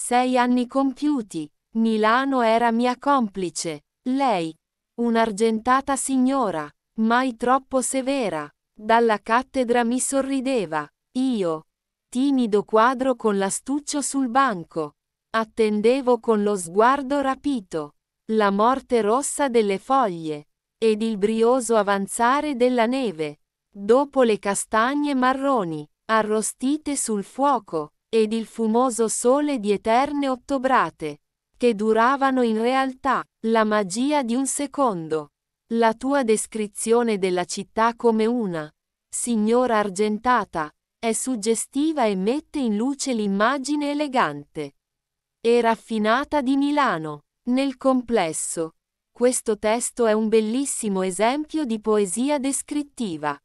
Sei anni compiuti. Milano era mia complice. Lei. Un'argentata signora, mai troppo severa. Dalla cattedra mi sorrideva. Io. Timido quadro con l'astuccio sul banco. Attendevo con lo sguardo rapito. La morte rossa delle foglie. Ed il brioso avanzare della neve. Dopo le castagne marroni, arrostite sul fuoco ed il fumoso sole di eterne ottobrate, che duravano in realtà la magia di un secondo. La tua descrizione della città come una signora argentata è suggestiva e mette in luce l'immagine elegante e raffinata di Milano. Nel complesso, questo testo è un bellissimo esempio di poesia descrittiva.